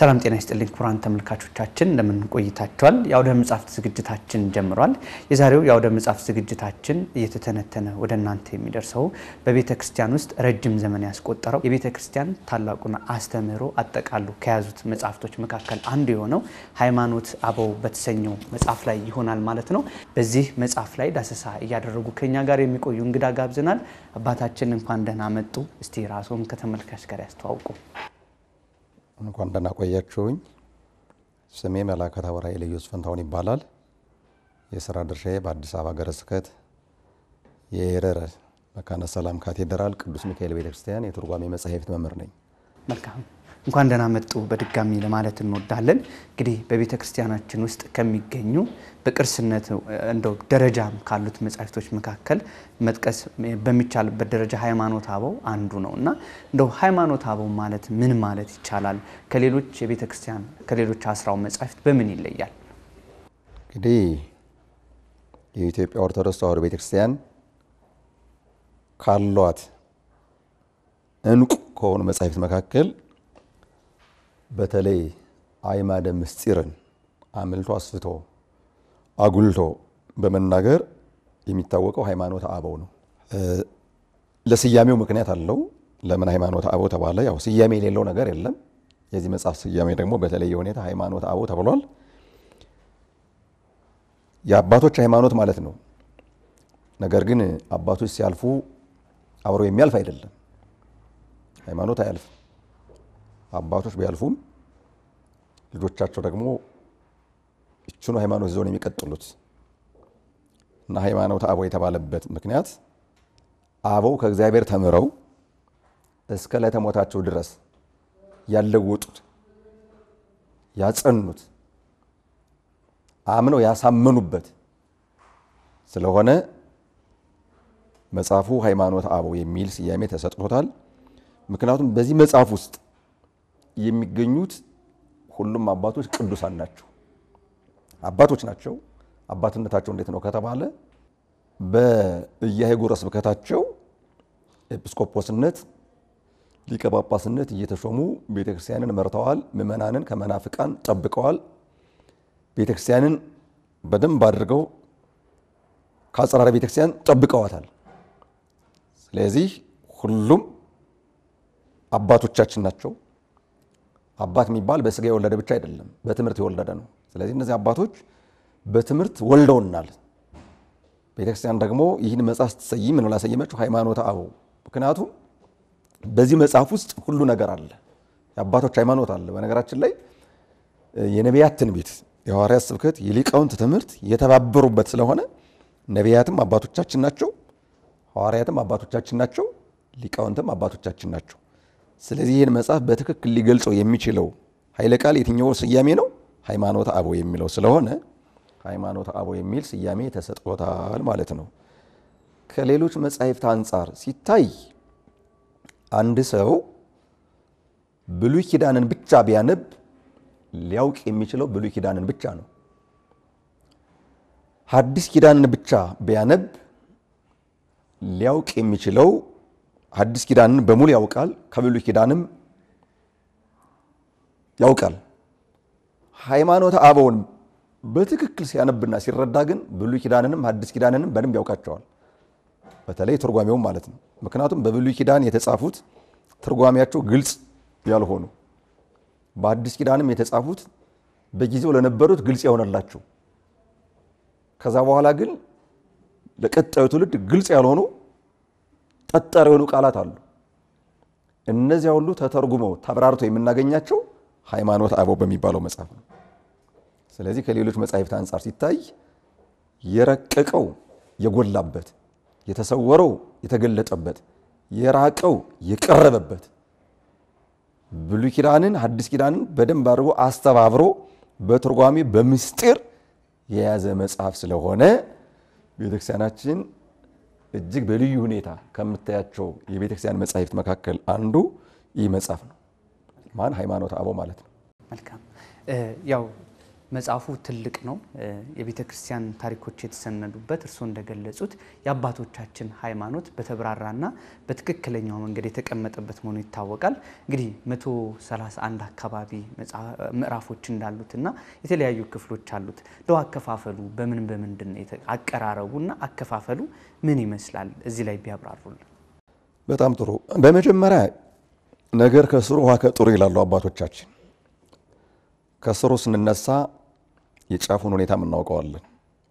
ሰላም ጤና ይስጥልኝ ክቡራን ተመልካቾቻችን እንደምን ቆይታችኋል? የአውደ መጽሐፍት ዝግጅታችን ጀምሯል። የዛሬው የአውደ መጽሐፍት ዝግጅታችን እየተተነተነ ወደ እናንተ የሚደርሰው በቤተ ክርስቲያን ውስጥ ረጅም ዘመን ያስቆጠረው የቤተ ክርስቲያን ታላቁን አስተምህሮ አጠቃሉ ከያዙት መጽሐፍቶች መካከል አንዱ የሆነው ሃይማኖት አበው በተሰኘው መጽሐፍ ላይ ይሆናል ማለት ነው። በዚህ መጽሐፍ ላይ ዳሰሳ እያደረጉ ከኛ ጋር የሚቆዩ እንግዳ ጋብዘናል። አባታችን እንኳን ደህና መጡ። እስቲ ራስዎን ከተመልካች ጋር ያስተዋውቁ። እንኳን ደህና ቆያችሁኝ። ስሜ መላከ ታወራ ኢልዩስ ፈንታውን ይባላል። የስራ ድርሻዬ በአዲስ አበባ ሀገረ ስብከት የኤረር መካነ ሰላም ካቴድራል ቅዱስ ሚካኤል ቤተክርስቲያን የትርጓሜ መጽሐፍት መምህር ነኝ። መልካም እንኳን ደህና መጡ በድጋሚ ለማለት እንወዳለን። እንግዲህ በቤተ ክርስቲያናችን ውስጥ ከሚገኙ በቅርስነት እንደው ደረጃም ካሉት መጻሕፍቶች መካከል መጥቀስ በሚቻልበት ደረጃ ሃይማኖተ አበው አንዱ ነው እና እንደው ሃይማኖተ አበው ማለት ምን ማለት ይቻላል? ከሌሎች የቤተ ክርስቲያን ከሌሎች አስራው መጻሕፍት በምን ይለያል? እንግዲህ የኢትዮጵያ ኦርቶዶክስ ተዋሕዶ ቤተ ክርስቲያን ካሏት እንቁ ከሆኑ መጻሕፍት መካከል በተለይ አይማደ ምስጢርን አምልቶ አስፍቶ አጉልቶ በመናገር የሚታወቀው ሃይማኖተ አበው ነው። ለስያሜው ምክንያት አለው። ለምን ሃይማኖተ አበው ተባለ? ያው ስያሜ የሌለው ነገር የለም። የዚህ መጽሐፍ ስያሜ ደግሞ በተለየ ሁኔታ ሃይማኖተ አበው ተብሏል። የአባቶች ሃይማኖት ማለት ነው። ነገር ግን አባቶች ሲያልፉ አብሮ የሚያልፍ አይደለም። ሃይማኖት አያልፍም። አባቶች ቢያልፉም ልጆቻቸው ደግሞ እችኑ ሃይማኖት ይዘው የሚቀጥሉት እና ሃይማኖት አበው የተባለበት ምክንያት አበው ከእግዚአብሔር ተምረው እስከ ለተሞታቸው ድረስ ያለወጡት ያጸኑት አምነው ያሳመኑበት ስለሆነ መጽሐፉ ሃይማኖት አበው የሚል ስያሜ ተሰጥቶታል። ምክንያቱም በዚህ መጽሐፍ ውስጥ የሚገኙት ሁሉም አባቶች ቅዱሳን ናቸው። አባቶች ናቸው። አባትነታቸው እንዴት ነው ከተባለ በየአህጉረ ስብከታቸው ኤጲስቆጶስነት፣ ሊቀ ጳጳስነት እየተሾሙ ቤተክርስቲያንን መርተዋል። ምእመናንን ከመናፍቃን ጠብቀዋል። ቤተክርስቲያንን በደንብ አድርገው ከአጸራሪ ቤተክርስቲያን ጠብቀዋታል። ስለዚህ ሁሉም አባቶቻችን ናቸው። አባት የሚባል በስጋ የወለደ ብቻ አይደለም፣ በትምህርት የወለደ ነው። ስለዚህ እነዚህ አባቶች በትምህርት ወልደውናል። ቤተክርስቲያን ደግሞ ይህን መጽሐፍ ስትሰይም ምን ብላ ሰየመችው? ሃይማኖተ አበው። ምክንያቱም በዚህ መጽሐፍ ውስጥ ሁሉ ነገር አለ፣ የአባቶች ሃይማኖት አለ። በነገራችን ላይ የነቢያት ትንቢት፣ የሐዋርያት ስብከት፣ የሊቃውንት ትምህርት የተባበሩበት ስለሆነ ነቢያትም አባቶቻችን ናቸው፣ ሐዋርያትም አባቶቻችን ናቸው፣ ሊቃውንትም አባቶቻችን ናቸው። ስለዚህ ይህን መጽሐፍ በትክክል ሊገልጸው የሚችለው ኃይለ ቃል የትኛው ስያሜ ነው? ሃይማኖተ አቦ የሚለው ስለሆነ ሃይማኖተ አቦ የሚል ስያሜ ተሰጥቶታል ማለት ነው። ከሌሎች መጻሕፍት አንጻር ሲታይ አንድ ሰው ብሉይ ኪዳንን ብቻ ቢያነብ ሊያውቅ የሚችለው ብሉይ ኪዳንን ብቻ ነው። ሐዲስ ኪዳንን ብቻ ቢያነብ ሊያውቅ የሚችለው አዲስ ኪዳንን በሙሉ ያውቃል፣ ከብሉይ ኪዳንም ያውቃል። ሃይማኖተ አበውን በትክክል ሲያነብና ሲረዳ ግን ብሉይ ኪዳንንም አዲስ ኪዳንንም በደንብ ያውቃቸዋል። በተለይ ትርጓሜውም ማለት ነው። ምክንያቱም በብሉይ ኪዳን የተጻፉት ትርጓሜያቸው ግልጽ ያልሆኑ በአዲስ ኪዳንም የተጻፉት በጊዜው ለነበሩት ግልጽ የሆነላቸው ከዛ በኋላ ግን ለቀጣዩ ትውልድ ግልጽ ያልሆኑ ጠጠር የሆኑ ቃላት አሉ። እነዚያ ሁሉ ተተርጉመው ተብራርተው የምናገኛቸው ሃይማኖት አበው በሚባለው መጽሐፍ ነው። ስለዚህ ከሌሎች መጻሕፍት አንጻር ሲታይ የረቀቀው የጎላበት፣ የተሰወረው የተገለጠበት፣ የራቀው የቀረበበት ብሉይ ኪዳንን ሐዲስ ኪዳንን በደንብ አድርጎ አስተባብሮ በትርጓሜ በምስጢር የያዘ መጽሐፍ ስለሆነ ቤተክርስቲያናችን እጅግ በልዩ ሁኔታ ከምታያቸው የቤተክርስቲያን መጻሕፍት መካከል አንዱ ይህ መጽሐፍ ነው። ማን ሃይማኖተ አበው ማለት ነው። መልካም ያው መጽሐፉ ትልቅ ነው። የቤተ ክርስቲያን ታሪኮች የተሰነዱበት እርስዎ እንደገለጹት የአባቶቻችን ሃይማኖት በተብራራና በትክክለኛው መንገድ የተቀመጠበት መሆኑ ይታወቃል። እንግዲህ 131 አካባቢ ምዕራፎች እንዳሉትና የተለያዩ ክፍሎች አሉት። ደ አከፋፈሉ በምን በምንድን አቀራረቡና አከፋፈሉ ምን ይመስላል? እዚህ ላይ ቢያብራሩልን። በጣም ጥሩ። በመጀመሪያ ነገር ከስሩ ውሃ ከጥሩ ይላሉ አባቶቻችን። ከስሩ ስንነሳ የጫፉን ሁኔታም እናውቀዋለን።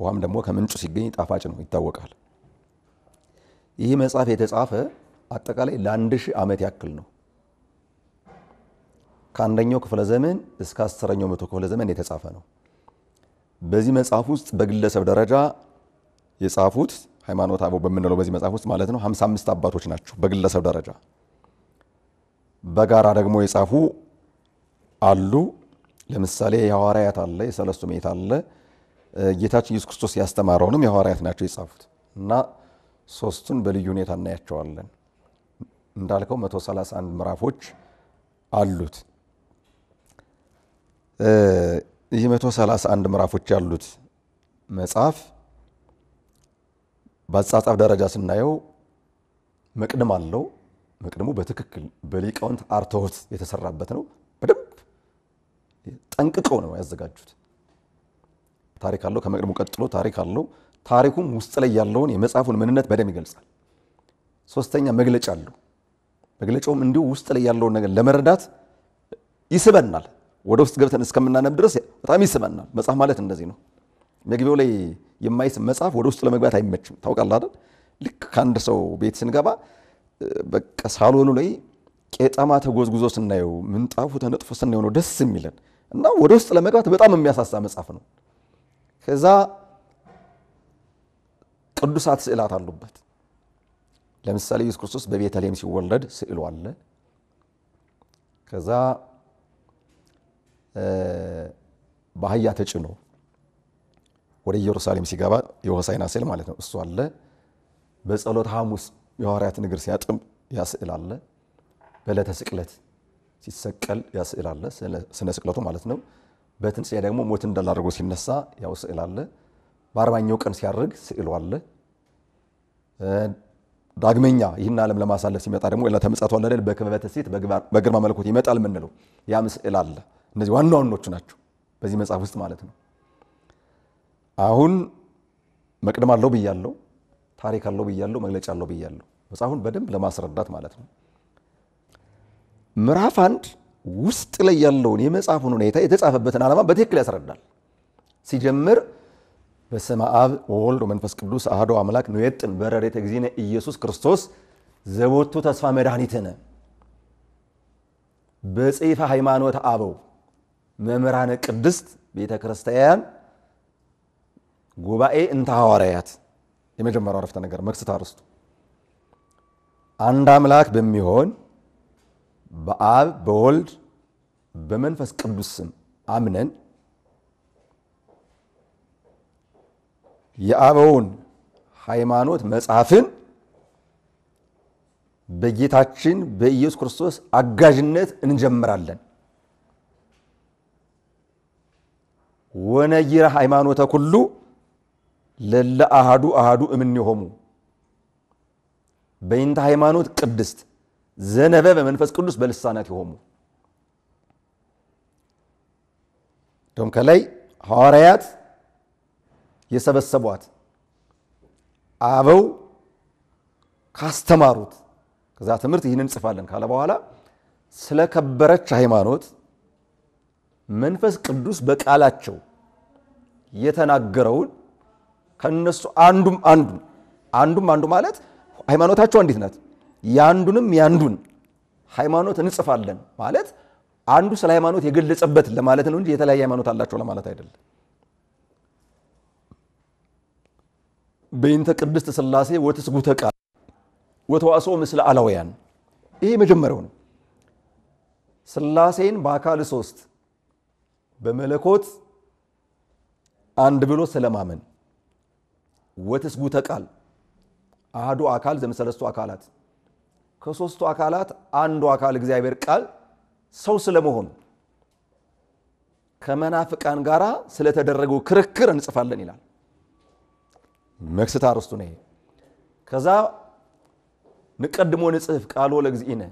ውሃም ደግሞ ከምንጩ ሲገኝ ጣፋጭ ነው ይታወቃል። ይህ መጽሐፍ የተጻፈ አጠቃላይ ለአንድ ሺህ ዓመት ያክል ነው። ከአንደኛው ክፍለ ዘመን እስከ አስረኛው መቶ ክፍለ ዘመን የተጻፈ ነው። በዚህ መጽሐፍ ውስጥ በግለሰብ ደረጃ የጻፉት ሃይማኖት አበው በምንለው በዚህ መጽሐፍ ውስጥ ማለት ነው 55 አባቶች ናቸው በግለሰብ ደረጃ። በጋራ ደግሞ የጻፉ አሉ። ለምሳሌ የሐዋርያት አለ፣ የሰለስቱ ምዕት አለ። ጌታችን ኢየሱስ ክርስቶስ ያስተማረውንም የሐዋርያት ናቸው የጻፉት እና ሶስቱን በልዩ ሁኔታ እናያቸዋለን። እንዳልከው 131 ምዕራፎች አሉት። ይህ 131 ምዕራፎች ያሉት መጽሐፍ በአጻጻፍ ደረጃ ስናየው መቅድም አለው። መቅድሙ በትክክል በሊቃውንት አርተውት የተሰራበት ነው። ጠንቅቀው ነው ያዘጋጁት። ታሪክ አለው። ከመቅደሙ ቀጥሎ ታሪክ አለው። ታሪኩም ውስጥ ላይ ያለውን የመጽሐፉን ምንነት በደም ይገልጻል። ሶስተኛ መግለጫ አለው። መግለጫውም እንዲሁ ውስጥ ላይ ያለውን ነገር ለመረዳት ይስበናል። ወደ ውስጥ ገብተን እስከምናነብ ድረስ በጣም ይስበናል። መጽሐፍ ማለት እንደዚህ ነው። መግቢያው ላይ የማይስብ መጽሐፍ ወደ ውስጥ ለመግባት አይመችም። ታውቃለህ አይደል? ልክ ከአንድ ሰው ቤት ስንገባ በቃ ሳሎኑ ላይ ቄጠማ ተጎዝጉዞ ስናየው ምንጣፉ ተነጥፎ ስናየው ነው ደስ የሚለን እና ወደ ውስጥ ለመግባት በጣም የሚያሳሳ መጽሐፍ ነው። ከዛ ቅዱሳት ስዕላት አሉበት። ለምሳሌ ኢየሱስ ክርስቶስ በቤተልሔም ሲወለድ ስዕሉ አለ። ከዛ በአህያ ተጭኖ ወደ ኢየሩሳሌም ሲገባ የሆሳዕና ስዕል ማለት ነው፣ እሱ አለ። በጸሎት ሐሙስ የሐዋርያት እግር ሲያጥም ያ ስዕል አለ። በዕለተ ስቅለት ሲሰቀል ያስእላለ ስነ ስቅለቱ ማለት ነው። በትንሣኤ ደግሞ ሞት እንዳላደርጎ ሲነሳ ያው ስዕል አለ። በአርባኛው ቀን ሲያርግ ስዕሉ አለ። ዳግመኛ ይህን ዓለም ለማሳለፍ ሲመጣ ደግሞ ዕለተ ምጽአቱ አለ አይደል? በክበበ በግርማ መለኮት ይመጣል የምንለው ያም ስዕል አለ። እነዚህ ዋና ዋናዎቹ ናቸው በዚህ መጽሐፍ ውስጥ ማለት ነው። አሁን መቅደም አለው ብያለው፣ ታሪክ አለው ብያለው፣ መግለጫ አለው ብያለው። መጽሐፉን በደንብ ለማስረዳት ማለት ነው። ምዕራፍ አንድ ውስጥ ላይ ያለውን የመጽሐፉን ሁኔታ የተጻፈበትን ዓላማ በትክክል ያስረዳል። ሲጀምር በስመ አብ ወወልድ ወመንፈስ ቅዱስ አሐዱ አምላክ ንዌጥን በረድኤተ እግዚእነ ኢየሱስ ክርስቶስ ዘቦቱ ተስፋ መድኃኒትነ በጽይፈ ሃይማኖት አበው መምህራነ ቅድስት ቤተ ክርስቲያን ጉባኤ እንተ ሐዋርያት የመጀመሪያው አረፍተ ነገር መክስት አርስቱ አንድ አምላክ በሚሆን በአብ በወልድ በመንፈስ ቅዱስ ስም አምነን የአበውን ሃይማኖት መጽሐፍን በጌታችን በኢየሱስ ክርስቶስ አጋዥነት እንጀምራለን። ወነይረ ሃይማኖተ ኩሉ ለለ አሃዱ አሃዱ እምኔሆሙ በይንተ ሃይማኖት ቅድስት ዘነበ በመንፈስ ቅዱስ በልሳናት የሆሙ እንዲሁም ከላይ ሐዋርያት የሰበሰቧት አበው ካስተማሩት ከዛ ትምህርት ይህን እንጽፋለን ካለ በኋላ ስለከበረች ሃይማኖት መንፈስ ቅዱስ በቃላቸው የተናገረውን ከነሱ አንዱም አንዱ አንዱም አንዱ ማለት ሃይማኖታቸው እንዴት ናት? ያንዱንም ያንዱን ሃይማኖት እንጽፋለን ማለት አንዱ ስለ ሃይማኖት የገለጸበት ለማለት ነው እንጂ የተለያየ ሃይማኖት አላቸው ለማለት አይደለም። በይንተ ቅድስት ሥላሴ ወትስጉተ ቃል ወተዋሶ ምስለ አላውያን ይሄ መጀመሪያው ነው። ስላሴን በአካል ሶስት በመለኮት አንድ ብሎ ስለማመን ወትስጉተ ቃል አህዱ አካል ዘምሰለስቱ አካላት ከሶስቱ አካላት አንዱ አካል እግዚአብሔር ቃል ሰው ስለመሆኑ ከመናፍቃን ጋር ስለተደረገው ክርክር እንጽፋለን ይላል። መክስታ አርስቱ ነው። ከዛ ንቀድሞ ንጽህፍ ቃል ለእግዚእነ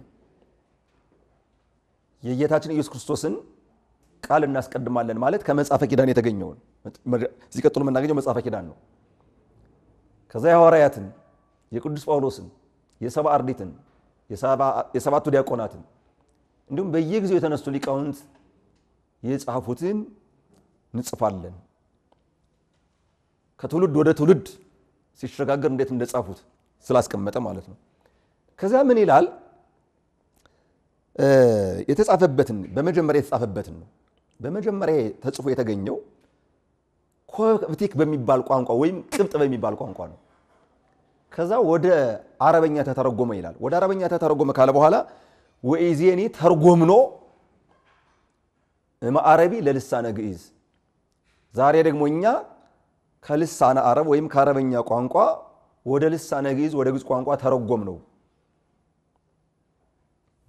የጌታችን ኢየሱስ ክርስቶስን ቃል እናስቀድማለን ማለት ከመጽሐፈ ኪዳን የተገኘውን እዚህ ቀጥሎ የምናገኘው መጽሐፈ ኪዳን ነው። ከዛ የሐዋርያትን፣ የቅዱስ ጳውሎስን፣ የሰባ አርዲትን የሰባቱ ዲያቆናትን እንዲሁም በየጊዜው የተነሱ ሊቃውንት የጻፉትን እንጽፋለን። ከትውልድ ወደ ትውልድ ሲሸጋገር እንዴት እንደጻፉት ስላስቀመጠ ማለት ነው። ከዚያ ምን ይላል? የተጻፈበትን በመጀመሪያ የተጻፈበትን ነው። በመጀመሪያ ተጽፎ የተገኘው ኮፕቲክ በሚባል ቋንቋ ወይም ቅብጥ በሚባል ቋንቋ ነው። ከዛ ወደ አረበኛ ተተረጎመ ይላል። ወደ አረበኛ ተተረጎመ ካለ በኋላ ወኢዜኒ ተርጎምኖ ማአረቢ ለልሳነ ግዕዝ። ዛሬ ደግሞ እኛ ከልሳነ አረብ ወይም ከአረበኛ ቋንቋ ወደ ልሳነ ግዕዝ ወደ ግዕዝ ቋንቋ ተረጎም ነው።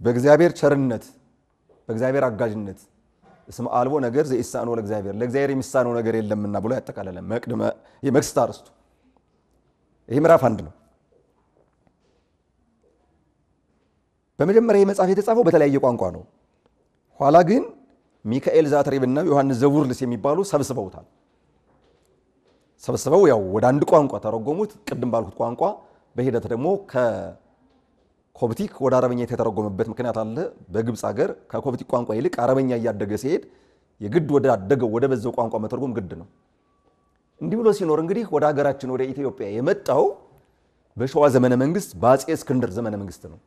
በእግዚአብሔር ቸርነት በእግዚአብሔር አጋዥነት እስመ አልቦ ነገር ዘኢሳኖ ለእግዚአብሔር ለእግዚአብሔር የሚሳነው ነገር የለምና ብሎ ያጠቃለለ መቅድመ የመክስት አርስቱ ይሄ ምዕራፍ አንድ ነው። በመጀመሪያ መጽሐፍ የተጻፈው በተለያየ ቋንቋ ነው። ኋላ ግን ሚካኤል ዘአተሪብና ዮሐንስ ዘቡርልስ የሚባሉ ሰብስበውታል። ሰብስበው ያው ወደ አንድ ቋንቋ ተረጎሙት። ቅድም ባልኩት ቋንቋ በሂደት ደግሞ ከኮፕቲክ ወደ አረበኛ የተተረጎመበት ምክንያት አለ። በግብፅ ሀገር ከኮፕቲክ ቋንቋ ይልቅ አረበኛ እያደገ ሲሄድ የግድ ወደ አደገው ወደ በዛው ቋንቋ መተርጎም ግድ ነው። እንዲህ ብሎ ሲኖር እንግዲህ ወደ ሀገራችን ወደ ኢትዮጵያ የመጣው በሸዋ ዘመነ መንግስት በአጼ እስክንድር ዘመነ መንግስት ነው።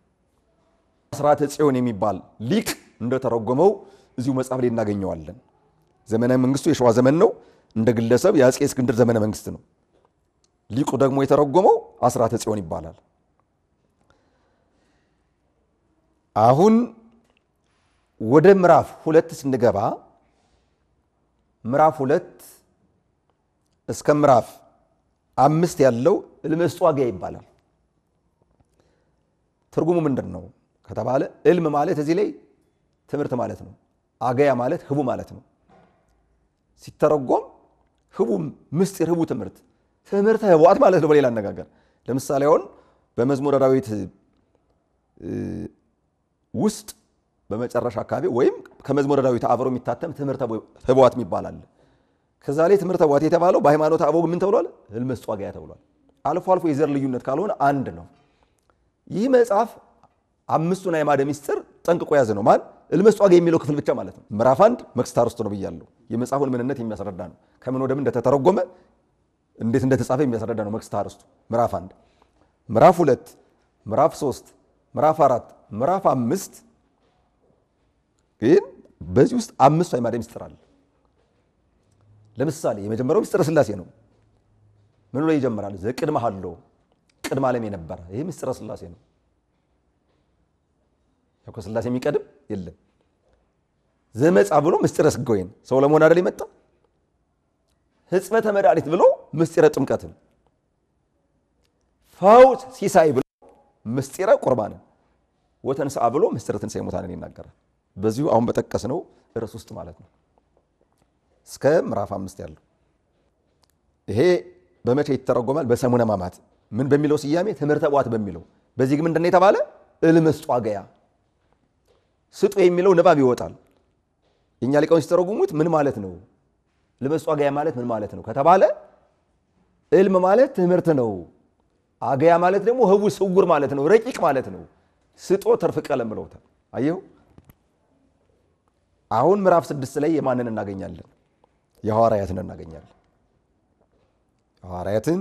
አስራተ ጽዮን የሚባል ሊቅ እንደተረጎመው እዚሁ መጽሐፍ ላይ እናገኘዋለን። ዘመነ መንግስቱ የሸዋ ዘመን ነው። እንደ ግለሰብ የአጼ እስክንድር ዘመነ መንግስት ነው። ሊቁ ደግሞ የተረጎመው አስራተ ጽዮን ይባላል። አሁን ወደ ምዕራፍ ሁለት ስንገባ ምዕራፍ ሁለት እስከ ምዕራፍ አምስት ያለው እልመስዋዕያ ይባላል። ትርጉሙ ምንድን ነው ከተባለ እልም ማለት እዚህ ላይ ትምህርት ማለት ነው። አገያ ማለት ህቡ ማለት ነው። ሲተረጎም ህቡ ምስጢር፣ ህቡ ትምህርት፣ ትምህርተ ህቡዓት ማለት ነው። በሌላ አነጋገር ለምሳሌ አሁን በመዝሙረ ዳዊት ውስጥ በመጨረሻ አካባቢ ወይም ከመዝሙረ ዳዊት አብሮ የሚታተም ትምህርተ ህቡዓት ይባላል። ከዛ ላይ ትምህርተ ቧቴ የተባለው በሃይማኖት አበው ምን ተብሏል? ህልመ ጽዋጋያ ተብሏል። አልፎ አልፎ የዘር ልዩነት ካልሆነ አንድ ነው። ይህ መጽሐፍ አምስቱን አዕማደ ምስጢር ጠንቅቆ የያዘ ነው። ማን ህልመ ጽዋጋያ የሚለው ክፍል ብቻ ማለት ነው። ምዕራፍ አንድ መክስታር ውስጥ ነው ብያለሁ። የመጽሐፉን ምንነት የሚያስረዳ ነው። ከምን ወደ ምን እንደተተረጎመ እንዴት እንደተጻፈ የሚያስረዳ ነው። መክስታር ውስጥ ምዕራፍ አንድ፣ ምዕራፍ ሁለት፣ ምዕራፍ ሶስት፣ ምዕራፍ አራት፣ ምዕራፍ አምስት ግን በዚህ ውስጥ አምስቱ አዕማደ ምስጢር አለ። ለምሳሌ የመጀመሪያው ምስጢረ ስላሴ ነው። ምን ላይ ይጀምራል? ዘቅድመ ሀሎ ቅድመ ዓለም የነበረ ይህ ምስጢረ ስላሴ ነው። ያው ከሥላሴ የሚቀድም የለም። ዘመጻ ብሎ ምስጢረ ሥጋዌን ሰው ለመሆን አይደል ይመጣ። ሕጽበተ መድኃኒት ብሎ ምስጢረ ጥምቀትን፣ ፈውስ ሲሳይ ብሎ ምስጢረ ቁርባንን፣ ወተንሳ ብሎ ምስጢረ ትንሣኤ ሙታንን ይናገራል። በዚሁ አሁን በጠቀስ ነው ርዕስ ውስጥ ማለት ነው። እስከ ምዕራፍ አምስት ያለው ይሄ በመቼ ይተረጎማል? በሰሙነ ሕማማት ምን በሚለው ስያሜ ትምህርተ ቧት በሚለው በዚህ ግን ምንድን የተባለ እልምስጧገያ ስጡ የሚለው ንባብ ይወጣል። እኛ ሊቃውን ሲተረጉሙት ምን ማለት ነው? እልመስጧገያ ማለት ምን ማለት ነው ከተባለ እልም ማለት ትምህርት ነው። አገያ ማለት ደግሞ ህቡ ስውር ማለት ነው፣ ረቂቅ ማለት ነው። ስጦ ትርፍ ቀለም ብለውታል። አየሁ አሁን ምዕራፍ ስድስት ላይ የማንን እናገኛለን? የሐዋርያትን እናገኛለን። ሐዋርያትን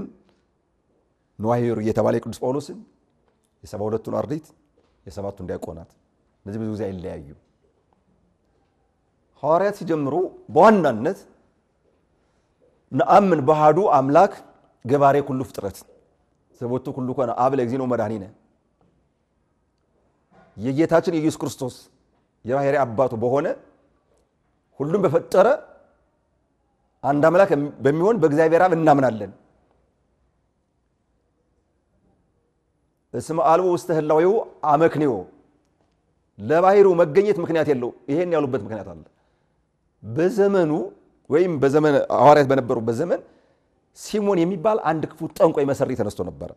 ነዋሄሩ እየተባለ የቅዱስ ጳውሎስን የሰባ ሁለቱን አርዲት የሰባቱን ዲያቆናት እነዚህ ብዙ ጊዜ አይለያዩ። ሐዋርያት ሲጀምሩ በዋናነት ነአምን ባህዱ አምላክ ገባሬ ኩሉ ፍጥረት ዘቦቱ ኩሉ ኮነ አብ ለእግዚእነ ወመድኃኒነ የጌታችን የኢየሱስ ክርስቶስ የባሕርይ አባቱ በሆነ ሁሉም በፈጠረ አንድ አምላክ በሚሆን በእግዚአብሔር አብ እናምናለን። እስመ አልቦ ውስተ ህላዌው አመክንዮ ለባህሪው መገኘት ምክንያት የለው። ይሄን ያሉበት ምክንያት አለ። በዘመኑ ወይም በዘመን ሐዋርያት በነበሩበት ዘመን ሲሞን የሚባል አንድ ክፉ ጠንቋይ መሰሪ ተነስቶ ነበረ።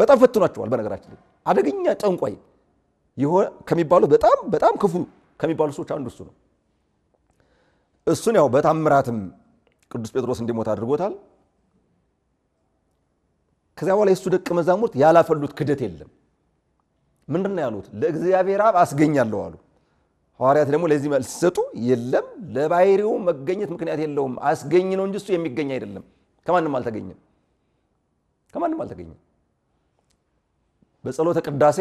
በጣም ፈትኗቸዋል። በነገራችን ላይ አደገኛ ጠንቋይ ከሚባሉ በጣም በጣም ክፉ ከሚባሉ ሰዎች አንዱ እሱ ነው። እሱን ያው በታምራትም ቅዱስ ጴጥሮስ እንዲሞት አድርጎታል። ከዚያ በኋላ የእሱ ደቀ መዛሙርት ያላፈሉት ክደት የለም። ምንድን ነው ያሉት? ለእግዚአብሔር አብ አስገኛለሁ አሉ። ሐዋርያት ደግሞ ለዚህ መልስ ሲሰጡ የለም ለባሕሪው መገኘት ምክንያት የለውም፣ አስገኝ ነው እንጂ እሱ የሚገኝ አይደለም። ከማንም አልተገኘም፣ ከማንም አልተገኘም። በጸሎተ ቅዳሴ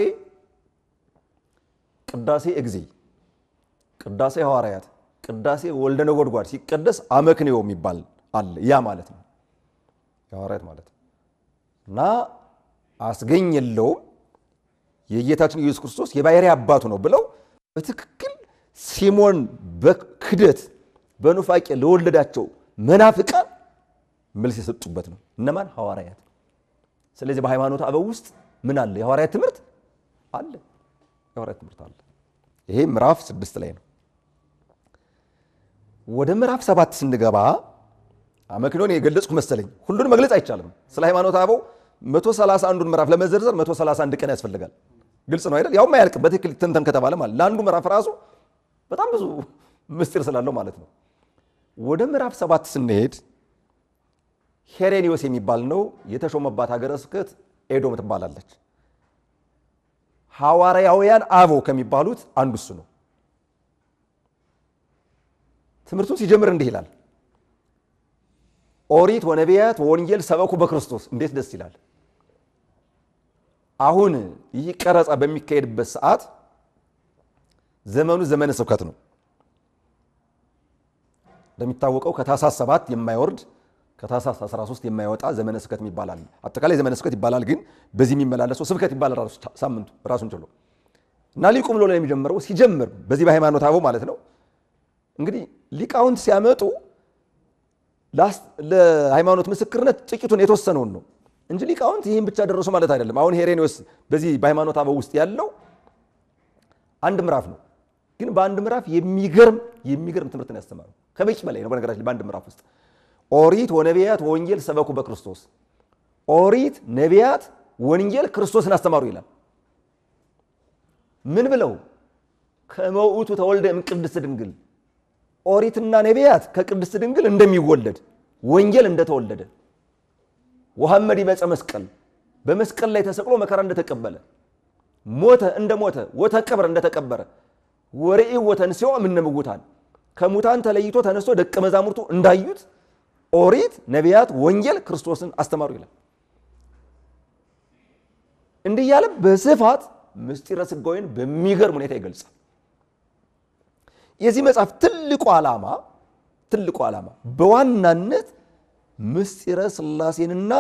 ቅዳሴ እግዚእ፣ ቅዳሴ ሐዋርያት፣ ቅዳሴ ወልደ ነጎድጓድ ሲቀደስ አመክንዮ የሚባል አለ። ያ ማለት ነው የሐዋርያት ማለት ነው። እና አስገኝ የለውም የጌታችን ኢየሱስ ክርስቶስ የባሕርይ አባቱ ነው ብለው በትክክል ሲሞን በክደት በኑፋቄ ለወለዳቸው መናፍቃን መልስ የሰጡበት ነው። እነማን ሐዋርያት። ስለዚህ በሃይማኖት አበው ውስጥ ምን አለ? የሐዋርያት ትምህርት አለ። የሐዋርያት ትምህርት አለ። ይሄ ምዕራፍ ስድስት ላይ ነው። ወደ ምዕራፍ ሰባት ስንገባ አመክንዮን የገለጽኩ መሰለኝ። ሁሉን መግለጽ አይቻልም። ስለ ሃይማኖት አበው 131ዱን ምዕራፍ ለመዘርዘር 131 ቀን ያስፈልጋል። ግልጽ ነው አይደል? ያውም አያልቅም። በትክክል ትንተን ከተባለ ማለት ለአንዱ ምዕራፍ ራሱ በጣም ብዙ ምስጢር ስላለው ማለት ነው። ወደ ምዕራፍ ሰባት ስንሄድ ሄሬኒዮስ የሚባል ነው የተሾመባት ሀገረ ስብከት ኤዶም ትባላለች። ሐዋርያውያን አበው ከሚባሉት አንዱ እሱ ነው። ትምህርቱን ሲጀምር እንዲህ ይላል፣ ኦሪት ወነቢያት ወወንጌል ሰበኩ በክርስቶስ። እንዴት ደስ ይላል! አሁን ይህ ቀረጻ በሚካሄድበት ሰዓት ዘመኑ ዘመነ ስብከት ነው። እንደሚታወቀው ከታሳስ ሰባት የማይወርድ ከታሳስ 13 የማይወጣ ዘመነ ስብከት ይባላል። አጠቃላይ ዘመነ ስብከት ይባላል፣ ግን በዚህ የሚመላለሰው ስብከት ይባላል። ራሱ ሳምንቱ ራሱን ችሎ እና ሊቁም ሎ ላይ የሚጀምረው ሲጀምር በዚህ በሃይማኖት አበው ማለት ነው እንግዲህ ሊቃውንት ሲያመጡ ለሃይማኖት ምስክርነት ጥቂቱን የተወሰነውን ነው እንጂ ሊቃውንት ይህን ብቻ ደረሱ ማለት አይደለም። አሁን ሄሬኔዎስ በዚህ በሃይማኖት አበው ውስጥ ያለው አንድ ምዕራፍ ነው። ግን በአንድ ምዕራፍ የሚገርም የሚገርም ትምህርትን ያስተማረው ከበቂ በላይ ነው። በነገራችን በአንድ ምዕራፍ ውስጥ ኦሪት ወነቢያት ወንጌል ሰበኩ በክርስቶስ ኦሪት፣ ነቢያት፣ ወንጌል ክርስቶስን አስተማሩ ይላል። ምን ብለው ከመውቱ ተወልደ እምቅድስት ድንግል ኦሪትና ነቢያት ከቅድስት ድንግል እንደሚወለድ ወንጌል እንደተወለደ ወሐመድ ይበፀ መስቀል በመስቀል ላይ ተሰቅሎ መከራ እንደተቀበለ ሞተ እንደ ሞተ ቀብር እንደተቀበረ ወርኢው ወተንሥኦ እምነምውታን ከሙታን ተለይቶ ተነስቶ ደቀ መዛሙርቱ እንዳዩት ኦሪት፣ ነቢያት፣ ወንጌል ክርስቶስን አስተማሩ ይላል። እንዲህ እያለ በስፋት ምስጢረ ሥጋዌን በሚገርም ሁኔታ ይገልጻል። የዚህ መጽሐፍ ትልቁ ዓላማ ትልቁ ዓላማ በዋናነት ምስጢረ ስላሴንና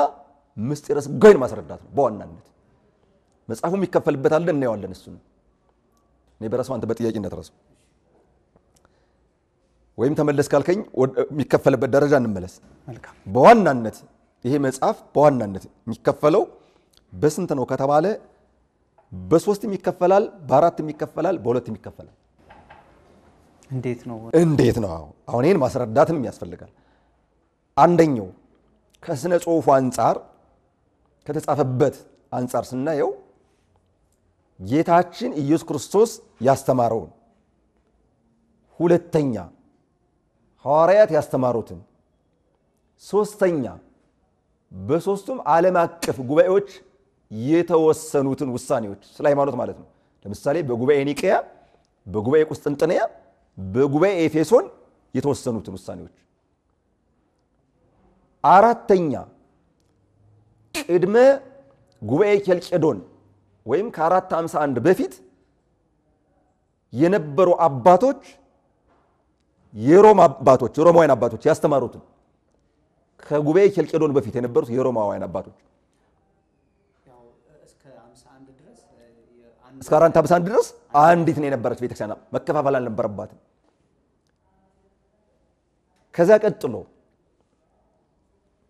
ምስጢረ ስጋይን ማስረዳት ነው። በዋናነት መጽሐፉ የሚከፈልበት እናየዋለን። እሱ እኔ በራሱ አንተ በጥያቄ እንዳትረሳው ወይም ተመለስ ካልከኝ የሚከፈልበት ደረጃ እንመለስ። በዋናነት ይሄ መጽሐፍ በዋናነት የሚከፈለው በስንት ነው ከተባለ በሶስትም ይከፈላል፣ በአራትም ይከፈላል፣ በሁለትም ይከፈላል። እንዴት ነው እንዴት ነው? አሁን ይህን ማስረዳትም ያስፈልጋል። አንደኛው ከስነ ጽሁፉ አንጻር ከተጻፈበት አንጻር ስናየው ጌታችን ኢየሱስ ክርስቶስ ያስተማረውን፣ ሁለተኛ ሐዋርያት ያስተማሩትን፣ ሶስተኛ በሶስቱም ዓለም አቀፍ ጉባኤዎች የተወሰኑትን ውሳኔዎች ስለ ሃይማኖት ማለት ነው። ለምሳሌ በጉባኤ ኒቅያ፣ በጉባኤ ቁስጥንጥንያ በጉባኤ ኤፌሶን የተወሰኑትን ውሳኔዎች። አራተኛ ቅድመ ጉባኤ ኬልቄዶን ወይም ከአራት ሃምሳ አንድ በፊት የነበሩ አባቶች የሮም አባቶች የሮማውያን አባቶች ያስተማሩትን ከጉባኤ ኬልቄዶን በፊት የነበሩት የሮማውያን አባቶች እስከ አራት አብሳን ድረስ አንዲት ነው የነበረች ቤተክርስቲያን፣ መከፋፈል አልነበረባትም። ከዛ ቀጥሎ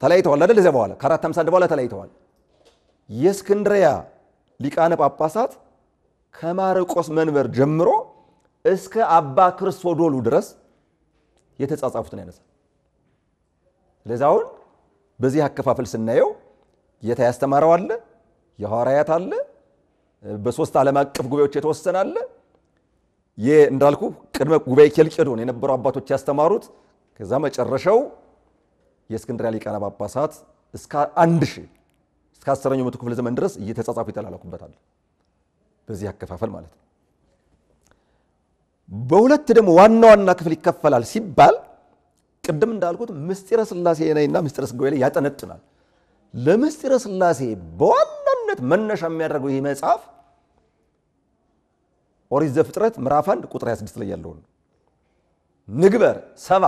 ተለያይተዋል አይደል? እዚያ በኋላ ከአራት አምሳን በኋላ ተለያይተዋል። የእስክንድሪያ ሊቃነ ጳጳሳት ከማርቆስ መንበር ጀምሮ እስከ አባ ክርስቶዶሉ ድረስ የተጻጻፉትን ያነሳል። ስለዚህ አሁን በዚህ አከፋፈል ስናየው ጌታ ያስተማረው አለ፣ የሐዋርያት አለ በሶስት ዓለም አቀፍ ጉባኤዎች የተወሰነ አለ። እንዳልኩ ቅድመ ጉባኤ ኬልቄዶን የነበሩ አባቶች ያስተማሩት ከዛ መጨረሻው የእስክንድሪያ ሊቃነ ጳጳሳት እስከ አንድ ሺህ እስከ አስረኛው መቶ ክፍለ ዘመን ድረስ እየተጻጻፉ ይተላለኩበታል። በዚህ አከፋፈል ማለት ነው። በሁለት ደግሞ ዋና ዋና ክፍል ይከፈላል ሲባል ቅድም እንዳልኩት ምስጢረ ስላሴ ናይና ምስጢረ ሥጋዌ ላይ ያጠነጥናል። ለምስጢረ ስላሴ በዋናነት መነሻ የሚያደርገው ይህ መጽሐፍ ኦሪት ዘፍጥረት ምዕራፍ 1 ቁጥር 26 ላይ ያለውን ንግበር ሰባ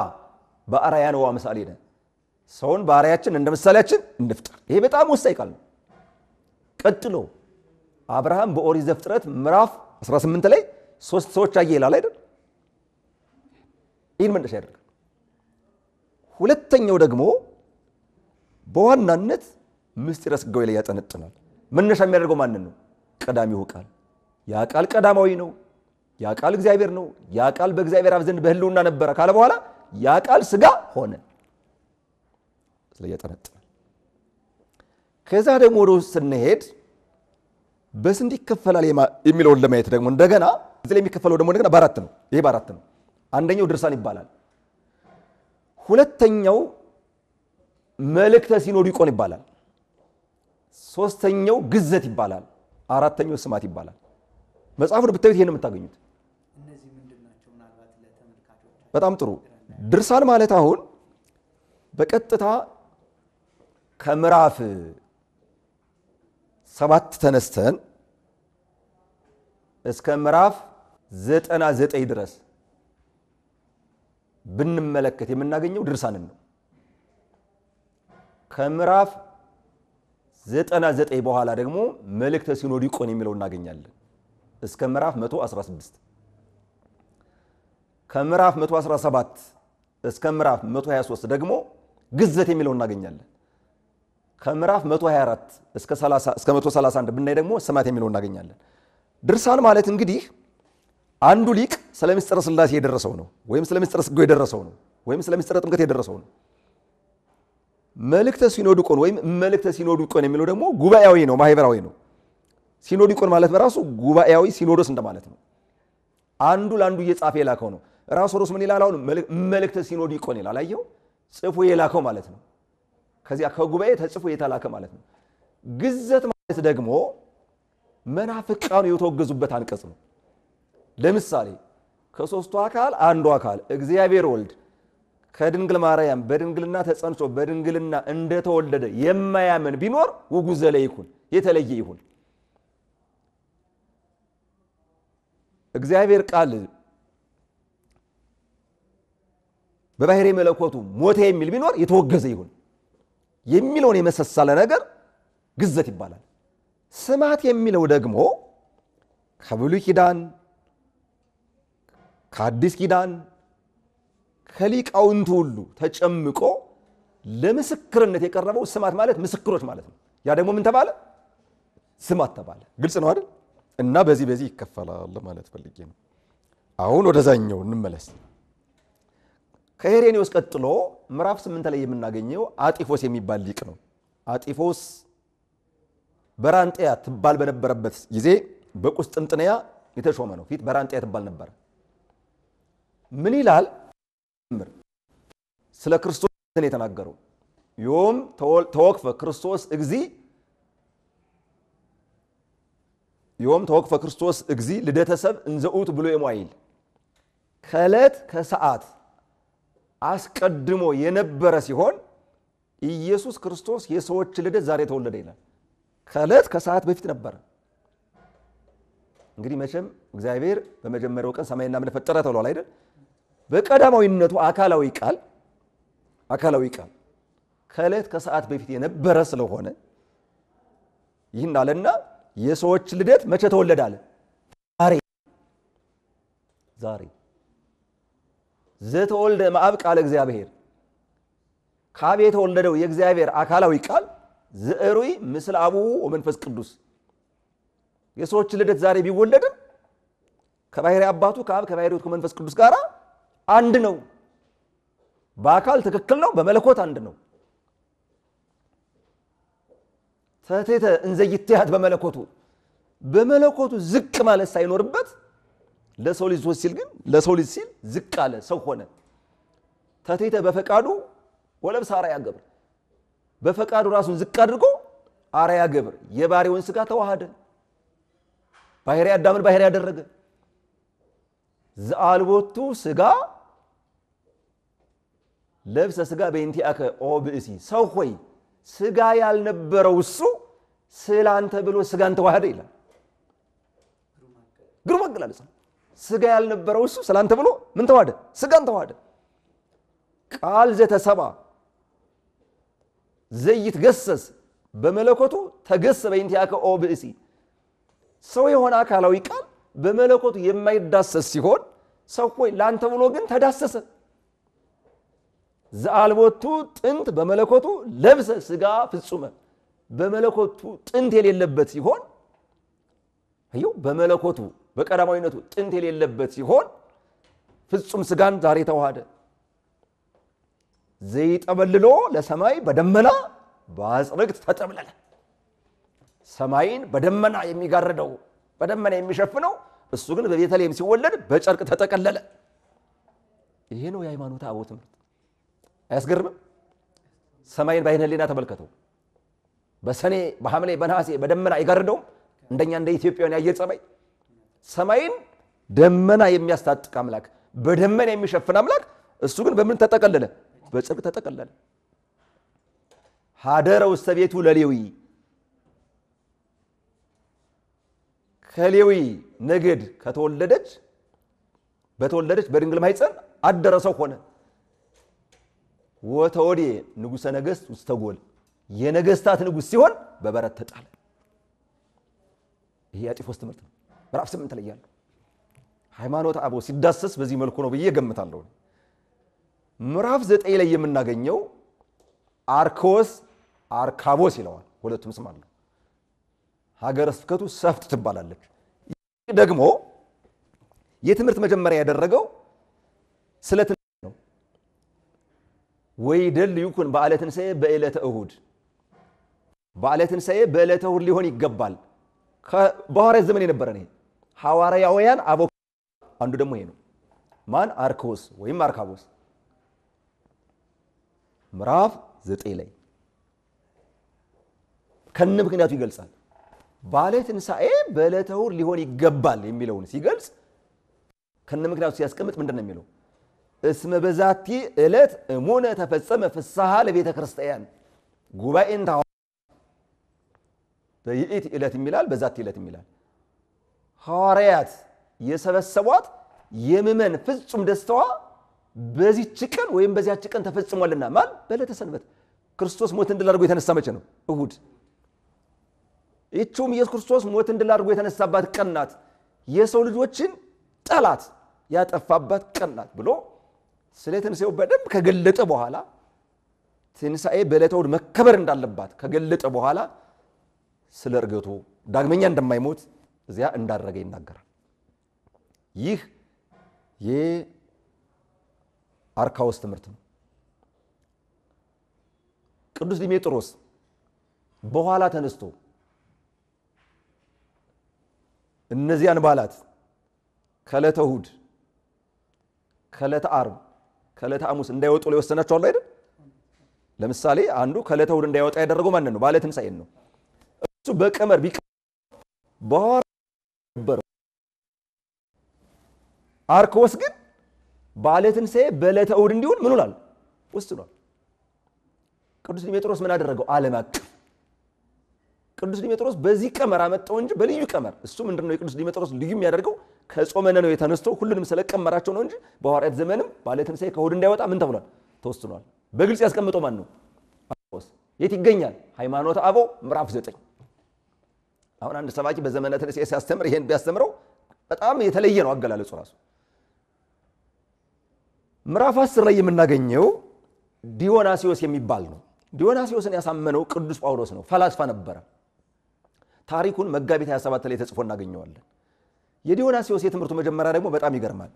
በአርአያነ ወአምሳሌነ ሰውን በአርአያችን እንደ ምሳሌያችን እንፍጠር። ይሄ በጣም ወሳኝ ቃል ነው። ቀጥሎ አብርሃም በኦሪት ዘፍጥረት ምዕራፍ 18 ላይ ሶስት ሰዎች አየ ይላል አይደል? ይህን መነሻ ያደርጋል። ሁለተኛው ደግሞ በዋናነት ምስጢረ ሥጋዌ ላይ ያጠነጥናል። መነሻ የሚያደርገው ማንን ነው? ቀዳሚው ቃል ያ ቃል ቀዳማዊ ነው፣ ያ ቃል እግዚአብሔር ነው፣ ያ ቃል በእግዚአብሔር አብ ዘንድ በህልውና ነበረ ካለ በኋላ ያ ቃል ስጋ ሆነ ስለ ከዛ ደግሞ ወደ ውስጥ ስንሄድ በስንት ይከፈላል የሚለውን ለማየት ደግሞ እንደገና እዚህ ላይ የሚከፈለው ደግሞ እንደገና በአራት ነው። ይሄ በአራት ነው። አንደኛው ድርሳን ይባላል። ሁለተኛው መልእክተ ሲኖዲቆን ይባላል። ሶስተኛው ግዘት ይባላል። አራተኛው ስማት ይባላል። መጽሐፉን ብታዩት ይሄን የምታገኙት። በጣም ጥሩ ድርሳን ማለት አሁን በቀጥታ ከምዕራፍ ሰባት ተነስተን እስከ ምዕራፍ ዘጠና ዘጠኝ ድረስ ብንመለከት የምናገኘው ድርሳንን ነው። ከምዕራፍ ዘጠና ዘጠኝ በኋላ ደግሞ መልእክተ ሲኖዲቆን የሚለው እናገኛለን። እስከ ምዕራፍ 116 ከምዕራፍ 117 እስከ ምዕራፍ 123 ደግሞ ግዘት የሚለው እናገኛለን። ከምዕራፍ 124 እስከ 131 ብናይ ደግሞ ስማት የሚለው እናገኛለን። ድርሳን ማለት እንግዲህ አንዱ ሊቅ ስለ ምስጢረ ስላሴ የደረሰው ነው ወይም ስለ ምስጢረ ሥጋዌ የደረሰው ነው ወይም ስለ ምስጢረ ጥምቀት የደረሰው ነው። መልእክተ ሲኖዱቆን ወይም መልእክተ ሲኖዱቆን የሚለው ደግሞ ጉባኤያዊ ነው፣ ማህበራዊ ነው። ሲኖዲቆን ማለት በራሱ ጉባኤያዊ ሲኖዶስ እንደማለት ነው። አንዱ ለአንዱ እየጻፈ የላከው ነው። ራሱ ሮስ ምን ይላል? አሁን መልእክተ ሲኖዲቆን ይላል። አየው፣ ጽፎ የላከው ማለት ነው። ከዚያ ከጉባኤ ተጽፎ የተላከ ማለት ነው። ግዘት ማለት ደግሞ መናፍቃኑ የተወገዙበት አንቀጽ ነው። ለምሳሌ ከሶስቱ አካል አንዱ አካል እግዚአብሔር ወልድ ከድንግል ማርያም በድንግልና ተጸንሶ በድንግልና እንደተወለደ የማያምን ቢኖር ውጉዘለ ይኩን፣ የተለየ ይሁን። እግዚአብሔር ቃል በባህሪ መለኮቱ ሞተ የሚል ቢኖር የተወገዘ ይሁን የሚለውን የመሰሳለ ነገር ግዘት ይባላል። ስማት የሚለው ደግሞ ከብሉይ ኪዳን ከአዲስ ኪዳን ከሊቃውንት ሁሉ ተጨምቆ ለምስክርነት የቀረበው ስማት ማለት ምስክሮች ማለት ነው። ያ ደግሞ ምን ተባለ? ስማት ተባለ። ግልጽ ነው አይደል? እና በዚህ በዚህ ይከፈላል ማለት ፈልጌ ነው። አሁን ወደዛኛው እንመለስ። ከሄሬኔዎስ ቀጥሎ ምዕራፍ ስምንት ላይ የምናገኘው አጢፎስ የሚባል ሊቅ ነው። አጢፎስ በራንጤያ ትባል በነበረበት ጊዜ በቁስጥንጥንያ የተሾመ ነው። ፊት በራንጤያ ትባል ነበር። ምን ይላል? ስለ ክርስቶስ የተናገረው ዮም ተወቅፈ ክርስቶስ እግዚ ዮም ተወክፈ ክርስቶስ እግዚ ልደተሰብ እንዘውት ብሎ የሟይል ከዕለት ከሰዓት አስቀድሞ የነበረ ሲሆን ኢየሱስ ክርስቶስ የሰዎች ልደት ዛሬ ተወለደ ይላል። ከዕለት ከሰዓት በፊት ነበረ። እንግዲህ መቼም እግዚአብሔር በመጀመሪያው ቀን ሰማይና ምድርን ፈጠረ ተብሏል አይደል? በቀዳማዊነቱ አካላዊ ቃል አካላዊ ቃል ከዕለት ከሰዓት በፊት የነበረ ስለሆነ ይህን አለና የሰዎች ልደት መቼ ተወለዳለ? ዛሬ ዛሬ ዘተወልደ ማአብ ቃለ እግዚአብሔር ካብ የተወለደው የእግዚአብሔር አካላዊ ቃል ዘእሩይ ምስል አቡሁ ወመንፈስ ቅዱስ የሰዎች ልደት ዛሬ ቢወለድም ከባሕሪ አባቱ ከአብ ከባሕሪ ከመንፈስ ቅዱስ ጋር አንድ ነው። በአካል ትክክል ነው። በመለኮት አንድ ነው። ተቴተ እንዘይትያት በመለኮቱ በመለኮቱ ዝቅ ማለት ሳይኖርበት ለሰው ልጅ ሲል ግን ለሰው ልጅ ሲል ዝቅ አለ፣ ሰው ሆነ። ተቴተ በፈቃዱ ወለብሰ አርአያ ገብር፣ በፈቃዱ ራሱን ዝቅ አድርጎ አርአያ ገብር የባሪውን ስጋ ተዋሃደ። ባህሪ አዳምን ባህሪ ያደረገ ዘአልቦቱ ስጋ ለብሰ ስጋ በእንቲአከ ኦ ብእሲ ሰው ሆይ ስጋ ያልነበረው እሱ ስለ አንተ ብሎ ስጋን ተዋህደ ይላል። ግሩም አገላለጽ ስጋ ያልነበረው እሱ ስለ አንተ ብሎ ምን ተዋደ ስጋን ተዋህደ። ቃል ዘተሰባ ዘይት ገሰስ በመለኮቱ ተገሰ በእንቲአከ ኦ ብእሲ ሰው የሆነ አካላዊ ቃል በመለኮቱ የማይዳሰስ ሲሆን ሰው ሆይ ለአንተ ብሎ ግን ተዳሰሰ። ዘአልቦቱ ጥንት በመለኮቱ ለብሰ ስጋ ፍጹመ በመለኮቱ ጥንት የሌለበት ሲሆን ይው በመለኮቱ በቀዳማዊነቱ ጥንት የሌለበት ሲሆን ፍጹም ስጋን ዛሬ ተዋሃደ። ዘይጠበልሎ ለሰማይ በደመና በአጽርግት ተጠብለለ። ሰማይን በደመና የሚጋርደው በደመና የሚሸፍነው እሱ ግን በቤተልሔም ሲወለድ በጨርቅ ተጠቀለለ። ይሄ ነው የሃይማኖት አቦ ትምህርት። አያስገርምም? ሰማይን በዓይነ ሌና ተመልከተው። በሰኔ በሐምሌ በነሐሴ በደመና አይጋርደውም? እንደኛ እንደ ኢትዮጵያውያን የአየር ጸባይ ሰማይን ደመና የሚያስታጥቅ አምላክ፣ በደመና የሚሸፍን አምላክ፣ እሱ ግን በምን ተጠቀለለ? በጽድቅ ተጠቀለለ። ሀደረ ውስተ ቤቱ ለሌዊ ከሌዊ ነገድ ከተወለደች በተወለደች በድንግል ማይፀን አደረ ሰው ሆነ። ወተወዴ ንጉሰ ነገስት ውስተጎል የነገስታት ንጉስ ሲሆን በበረት ተጣለ። ይሄ የአጢፎስ ትምህርት ነው። ምዕራፍ ስምንት ላይ ያለው ሃይማኖት አበው ሲዳሰስ በዚህ መልኩ ነው ብዬ ገምታለሁ። ምዕራፍ ዘጠኝ ላይ የምናገኘው አርኮስ አርካቦስ ይለዋል። ሁለቱም ስም አለ። ሀገረ ስብከቱ ሰፍት ትባላለች። ደግሞ የትምህርት መጀመሪያ ያደረገው ስለ ወይ ደል ይኩን በዓለ ትንሣኤ በዕለተ እሁድ በዓለ ትንሣኤ በዕለተ እሁድ ሊሆን ይገባል። በሐዋርያ ዘመን የነበረ ነው። ሐዋርያውያን አቦ አንዱ ደግሞ ይሄ ነው። ማን አርክቦስ ወይም አርካቦስ ምዕራፍ ዘጠኝ ላይ ከነ ምክንያቱ ይገልጻል። በዓለ ትንሣኤ በዕለተ እሁድ ሊሆን ይገባል የሚለውን ሲገልጽ ከነ ምክንያቱ ሲያስቀምጥ ምንድን ነው የሚለው? እስመ በዛቲ ዕለት እሙነ ተፈጸመ ፍስሐ ለቤተ ክርስቲያን ጉባኤን ታ በይእት ዕለት የሚላል በዛቲ ዕለት የሚላል ሐዋርያት የሰበሰቧት የምመን ፍጹም ደስታዋ በዚች ቀን ወይም በዚያች ቀን ተፈጽሟልና ማል በዕለተ ሰንበት ክርስቶስ ሞት እንድል አድርጎ የተነሳ መቼ ነው? እሁድ። ይችውም ኢየሱስ ክርስቶስ ሞት እንድል አድርጎ የተነሳባት ቀን ናት። የሰው ልጆችን ጠላት ያጠፋባት ቀን ናት ብሎ ስለ ትንሣኤው በደንብ ከገለጠ በኋላ ትንሣኤ በዕለተ እሑድ መከበር እንዳለባት ከገለጠ በኋላ ስለ እርገቱ ዳግመኛ እንደማይሞት እዚያ እንዳረገ ይናገራል። ይህ የአርካውስ ትምህርት ነው። ቅዱስ ዲሜጥሮስ በኋላ ተነስቶ እነዚያን በዓላት ከዕለተ እሑድ ከዕለተ ዓርብ ከዕለተ ሐሙስ እንዳይወጡ ወሰናቸው አለ አይደል? ለምሳሌ አንዱ ከለተ እሑድ እንዳይወጣ ያደረገው ማንን ነው? ባለ ትንሣኤን ነው። እሱ በቀመር ቢቀ በኋላ አርክዎስ ግን ባለ ትንሣኤ በዕለተ እሑድ እንዲሆን ምን ሆኗል? ወስኗል። ቅዱስ ዲሜጥሮስ ምን አደረገው? ዓለም አቀፍ ቅዱስ ዲሜጥሮስ በዚህ ቀመር አመጣው እንጂ በልዩ ቀመር እሱ ምንድነው የቅዱስ ዲሜጥሮስ ልዩ የሚያደርገው ከጾመነ ነው የተነስቶ ሁሉንም ስለቀመራቸው ነው እንጂ በሐዋርያት ዘመንም ባለ ትንሣኤ ከሆድ እንዳይወጣ ምን ተብሏል? ተወስኗል። በግልጽ ያስቀምጠው ማን ነው? ጳውሎስ። የት ይገኛል? ሃይማኖተ አበው ምዕራፍ ዘጠኝ አሁን አንድ ሰባኪ በዘመነ ትንሣኤ ሲያስተምር ይሄን ቢያስተምረው በጣም የተለየ ነው አገላለጹ ራሱ። ምዕራፍ አስር ላይ የምናገኘው ዲዮናሲዎስ የሚባል ነው። ዲዮናሲዎስን ያሳመነው ቅዱስ ጳውሎስ ነው። ፈላስፋ ነበረ። ታሪኩን መጋቢት 27 ላይ ተጽፎ እናገኘዋለን። የዲዮናስዮስ የትምህርቱ መጀመሪያ ደግሞ በጣም ይገርማል።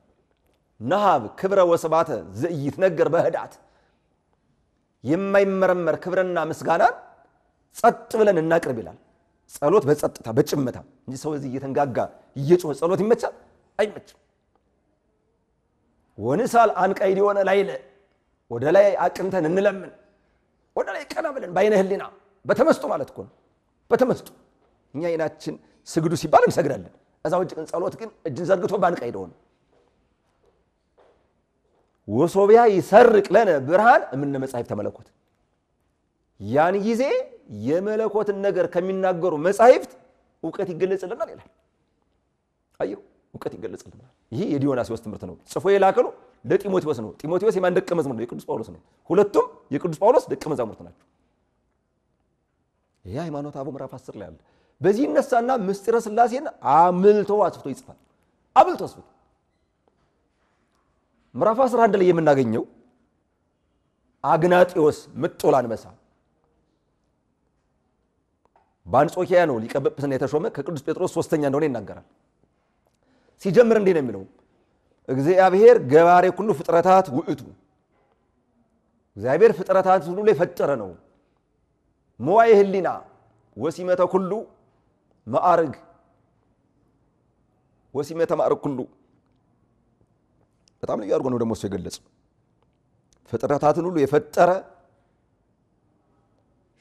ነሃብ ክብረ ወስባተ ዘይት ነገር በህዳት የማይመረመር ክብርና ምስጋናን ጸጥ ብለን እናቅርብ ይላል። ጸሎት በጸጥታ በጭምታ እንጂ ሰው እዚህ እየተንጋጋ እየጮኸ ጸሎት ይመቻል? አይመችም። ወንሳል አንቀይ ሊሆነ ላይለ ወደ ላይ አቅንተን እንለምን፣ ወደ ላይ ቀና ብለን በአይነ ህሊና በተመስጦ ማለት እኮ ነው። በተመስጦ እኛ አይናችን ስግዱ ሲባል እንሰግዳለን። እዛ ውጭ ግን ጸሎት ግን እጅን ዘርግቶ ባንቀይደው ነው። ወሶቢያ ይሰርቅ ለነ ብርሃን እምነ መጻሕፍተ መለኮት። ያን ጊዜ የመለኮትን ነገር ከሚናገሩ መጻሕፍት እውቀት ይገለጽልናል ይላል። አየሁ እውቀት ይገለጽልናል። ይህ የዲዮናስዮስ ትምህርት ነው። ጽፎ የላከሉ ለጢሞቴዎስ ነው። ጢሞቴዎስ የማን ደቀ መዝሙር ነው? የቅዱስ ጳውሎስ ነው። ሁለቱም የቅዱስ ጳውሎስ ደቀ መዛሙርት ናቸው። ይህ ሃይማኖት አበው ምዕራፍ 10 ላይ አለ። በዚህ ይነሳና ምስጢረ ስላሴን አምልቶ አጽፍቶ ይጽፋል። አምልቶ አጽፍቶ ምዕራፍ 11 ላይ የምናገኘው አግናጢዎስ ምጦላ አንበሳ በአንጾኪያ ነው ሊቀ ጵጵስና የተሾመ ከቅዱስ ጴጥሮስ ሶስተኛ እንደሆነ ይናገራል። ሲጀምር እንዲህ ነው የሚለው እግዚአብሔር ገባሬ ሁሉ ፍጥረታት ውእቱ፣ እግዚአብሔር ፍጥረታት ሁሉ ላይ የፈጠረ ነው። መዋይ ህሊና ወሲመተ ሁሉ ማዕርግ ወሲመተ ማዕርግ ሁሉ በጣም ልዩ አድርጎ ነው ደግሞ እሱ የገለጽ ፍጥረታትን ሁሉ የፈጠረ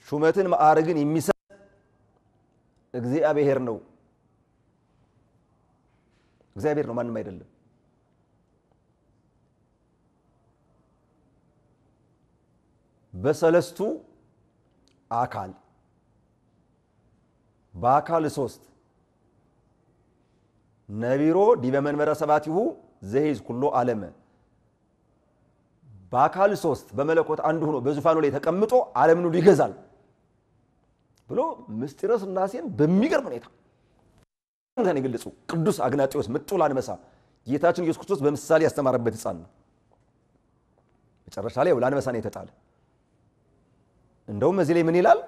ሹመትን ማዕርግን የሚሰጥ እግዚአብሔር ነው። እግዚአብሔር ነው፣ ማንም አይደለም። በሰለስቱ አካል በአካል ሶስት ነቢሮ ዲበ መንበረ ሰባቲሁ ዘሄዝ ኩሎ አለመ በአካል ሶስት በመለኮት አንድ ሆኖ በዙፋኑ ላይ ተቀምጦ ዓለምን ሁሉ ይገዛል ብሎ ምስጢረ ስላሴን በሚገርም ሁኔታ ሁኔታን የገለጹ ቅዱስ አግናጢዎስ ምጡል አንበሳ ጌታችን ኢየሱስ ክርስቶስ በምሳሌ ያስተማረበት ሕፃን ነው። መጨረሻ ላይ ለአንበሳ ነው የተጣለ። እንደውም እዚህ ላይ ምን ይላል?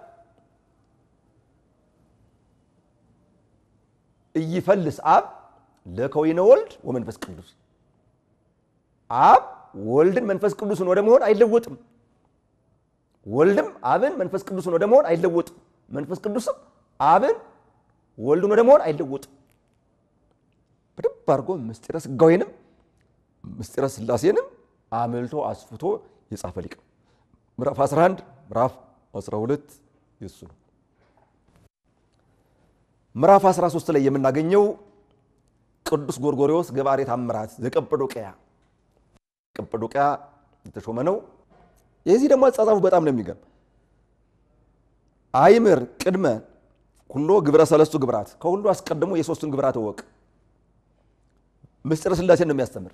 እይፈልስ አብ ለከወይነ ወልድ ወመንፈስ ቅዱስ አብ ወልድን መንፈስ ቅዱስን ወደ መሆን አይለወጥም። ወልድም አብን መንፈስ ቅዱስን ወደ መሆን አይለወጥም። መንፈስ ቅዱስም አብን ወልድን ወደ መሆን አይለወጥም። በደንብ አድርጎ ምስጢረ ስጋዌንም ምስጢረ ስላሴንም አመልቶ አስፍቶ የጻፈ ሊቅ ምዕራፍ 11 ምዕራፍ 12 የሱ ነው። ምዕራፍ 13 ላይ የምናገኘው ቅዱስ ጎርጎሪዎስ ገባሬ ታምራት ዘቀጰዶቅያ ቀጰዶቅያ የተሾመ ነው። የዚህ ደግሞ አጻጻፉ በጣም ነው የሚገርም። አይምር ቅድመ ሁሎ ግብረ ሰለስቱ ግብራት፣ ከሁሉ አስቀድሞ የሶስቱን ግብራት እወቅ። ምስጢረ ስላሴን ነው የሚያስተምር።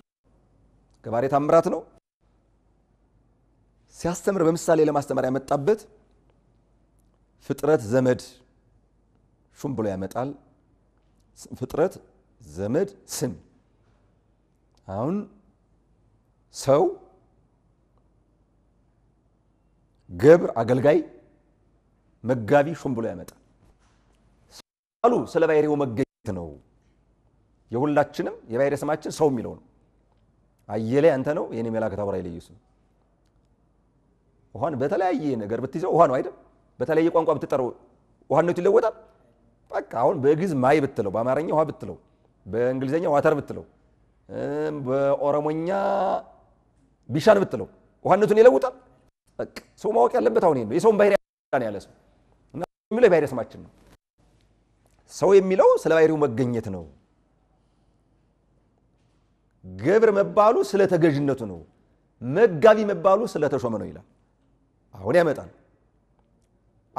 ገባሬ ታምራት ነው ሲያስተምር፣ በምሳሌ ለማስተማር ያመጣበት ፍጥረት ዘመድ ሹም ብሎ ያመጣል። ፍጥረት፣ ዘመድ፣ ስም። አሁን ሰው፣ ገብር፣ አገልጋይ፣ መጋቢ ሹም ብሎ ያመጣል። ቃሉ ስለ ባይሬው መገኘት ነው። የሁላችንም የባይሬ ስማችን ሰው የሚለው ነው። አየለ ያንተ ነው፣ የኔ መልአክ ታወራ ኢየሱስ ነው። ውሃን በተለያየ ነገር ብትይዘው ውሃ ነው አይደል? በተለያየ ቋንቋ ብትጠራው ውሃነቱ ይለወጣል። በቃ አሁን በግዕዝ ማይ ብትለው፣ በአማርኛ ውሃ ብትለው፣ በእንግሊዝኛ ዋተር ብትለው፣ በኦሮሞኛ ቢሻን ብትለው ውሃነቱን ይለውጣል። በቃ ሰው ማወቅ ያለበት አሁን ነው። የሰውን ባህሪ ያለ ሰው እና የሚለው የባህሪ ስማችን ነው። ሰው የሚለው ስለ ባህሪው መገኘት ነው። ገብር መባሉ ስለ ተገዥነቱ ነው። መጋቢ መባሉ ስለተሾመ ነው ይላል። አሁን ያመጣል።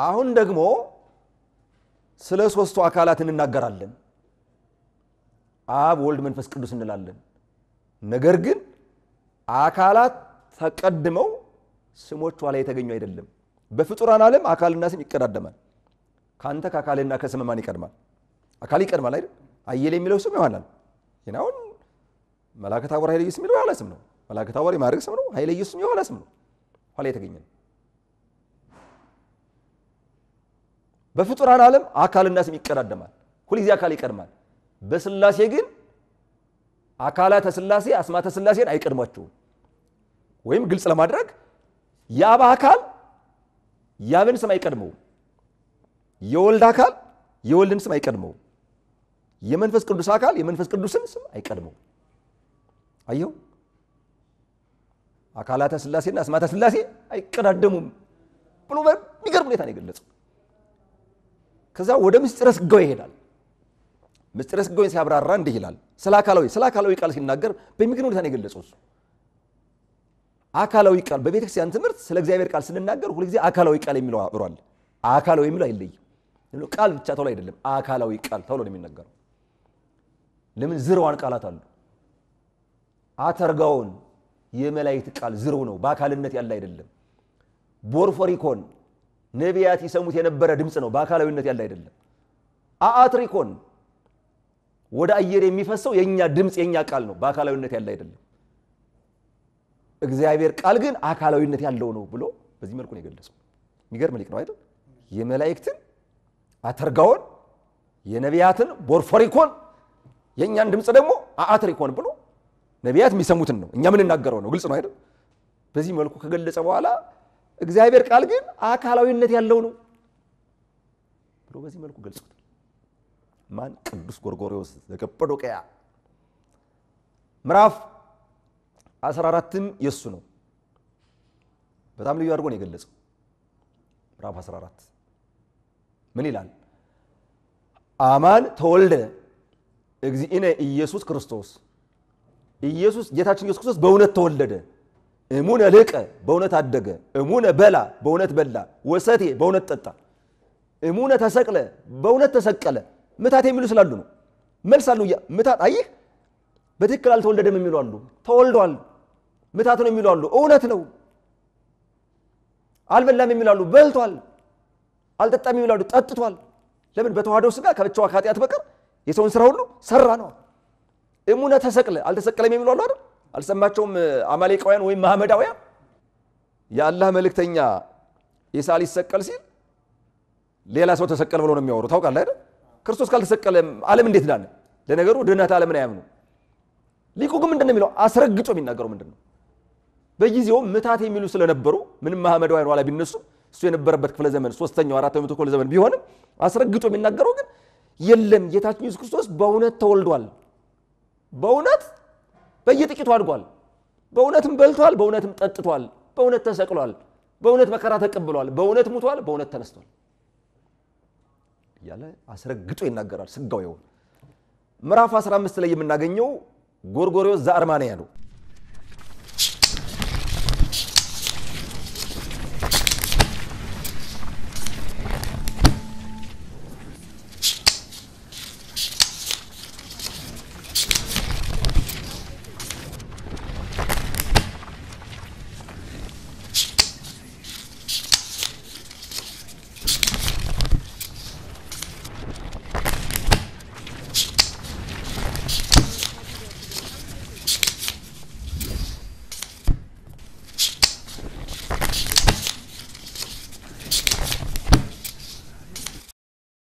አሁን ደግሞ ስለ ሶስቱ አካላት እንናገራለን። አብ፣ ወልድ፣ መንፈስ ቅዱስ እንላለን። ነገር ግን አካላት ተቀድመው ስሞቿ ላይ የተገኙ አይደለም። በፍጡራን ዓለም አካልና ስም ይቀዳደማል። ከአንተ ከአካልና ከስም ማን ይቀድማል? አካል ይቀድማል አይደል? አየል የሚለው ስም ይሆናል። ይናሁን መላከ ታቦር ኃይለ ኢየሱስ የሚለው የኋላ ስም ነው። መላከት አወር የማድረግ ስም ነው። ኃይለ ኢየሱስ የኋላ ስም ነው። ኋላ የተገኘ ነው። በፍጡራን ዓለም አካልና ስም ይቀዳደማል። ሁልጊዜ አካል ይቀድማል። በስላሴ ግን አካላተ ስላሴ አስማተ ስላሴን አይቀድማቸውም ወይም ግልጽ ለማድረግ የአብ አካል የአብን ስም አይቀድመውም። የወልድ አካል የወልድን ስም አይቀድመውም። የመንፈስ ቅዱስ አካል የመንፈስ ቅዱስን ስም አይቀድመውም። አየው አካላተ ስላሴና አስማተ ስላሴ አይቀዳደሙም ብሎ በሚገርም ሁኔታ ነው የገለጸው። ከዛ ወደ ምስጢረ ስጋዌ ይሄዳል። ምስጢረ ስጋዌን ሲያብራራ እንዲህ ይላል። ስለ አካላዊ ስለ አካላዊ ቃል ሲናገር በሚግን ሁኔታ ነው የገለጸው። አካላዊ ቃል በቤተ ክርስቲያን ትምህርት ስለ እግዚአብሔር ቃል ስንናገር ሁልጊዜ አካላዊ ቃል የሚለው አብሯል። አካላዊ የሚለው አይለይም። ቃል ብቻ ተብሎ አይደለም አካላዊ ቃል ተብሎ ነው የሚነገረው። ለምን ዝርዋን ቃላት አሉ። አተርጋውን የመላይት ቃል ዝርው ነው፣ በአካልነት ያለ አይደለም። ቦርፎሪኮን ነቢያት ይሰሙት የነበረ ድምፅ ነው። በአካላዊነት ያለ አይደለም። አአትሪኮን ወደ አየር የሚፈሰው የእኛ ድምፅ የእኛ ቃል ነው። በአካላዊነት ያለ አይደለም። እግዚአብሔር ቃል ግን አካላዊነት ያለው ነው ብሎ በዚህ መልኩ ነው የገለጸው። የሚገርም ሊቅ ነው አይደል? የመላእክትን አተርጋውን፣ የነቢያትን ቦርፎሪኮን፣ የእኛን ድምፅ ደግሞ አአትሪኮን ብሎ ነቢያት የሚሰሙትን ነው፣ እኛ ምንናገረው ነው። ግልጽ ነው አይደል? በዚህ መልኩ ከገለጸ በኋላ እግዚአብሔር ቃል ግን አካላዊነት ያለው ነው ብሎ በዚህ መልኩ ገልጾታል። ማን? ቅዱስ ጎርጎሪዎስ ዘቀጰዶቅያ ምዕራፍ 14ም የእሱ ነው። በጣም ልዩ አድርጎ ነው የገለጸው። ምዕራፍ 14 ምን ይላል? አማን ተወልደ እግዚእነ ኢየሱስ ክርስቶስ ኢየሱስ ጌታችን ኢየሱስ ክርስቶስ በእውነት ተወለደ እሙነ ልቀ በእውነት አደገ፣ እሙነ በላ በእውነት በላ፣ ወሰቴ በእውነት ጠጣ፣ እሙነ ተሰቅለ በእውነት ተሰቀለ። ምታት የሚሉ ስላሉ ነው። መልስ አሉ። ምታት አይህ በትክክል አልተወለደም የሚሉ አሉ። ተወልዷል፣ ምታት ነው የሚሉ አሉ። እውነት ነው። አልበላም የሚሉ አሉ። በልቷል። አልጠጣም የሚሉ አሉ። ጠጥቷል። ለምን በተዋህዶ ስጋ ከብቻዋ ከኃጢአት በቀር የሰውን ስራ ሁሉ ሰራ ነው። እሙነ ተሰቅለ አልተሰቀለም የሚሉ አሉ አይደል አልሰማቸውም? አማሌቃውያን ወይም መሐመዳውያን የአላህ መልእክተኛ ኢሳ ሊሰቀል ሲል ሌላ ሰው ተሰቀል ብሎ ነው የሚያወሩ ታውቃለህ አይደል? ክርስቶስ ካልተሰቀለ ዓለም እንዴት ዳነ? ለነገሩ ድህነት ዓለምን አያምኑ። ሊቁ ግን ምንድን ነው የሚለው? አስረግጦ የሚናገረው ምንድን ነው? በጊዜው ምታት የሚሉ ስለነበሩ ምንም መሐመዳውያን ኋላ ቢነሱ እሱ የነበረበት ክፍለ ዘመን ሶስተኛው አራተኛው መቶ ክፍለ ዘመን ቢሆንም አስረግጦ የሚናገረው ግን የለም ጌታችን ኢየሱስ ክርስቶስ በእውነት ተወልዷል፣ በእውነት በየጥቂቱ አድጓል። በእውነትም በልቷል፣ በእውነትም ጠጥቷል፣ በእውነት ተሰቅሏል፣ በእውነት መከራ ተቀብሏል፣ በእውነት ሙቷል፣ በእውነት ተነስቷል እያለ አስረግጦ ይናገራል። ስጋው ይሆን ምዕራፍ 15 ላይ የምናገኘው ጎርጎሪዎስ ዘአርማንያ ነው።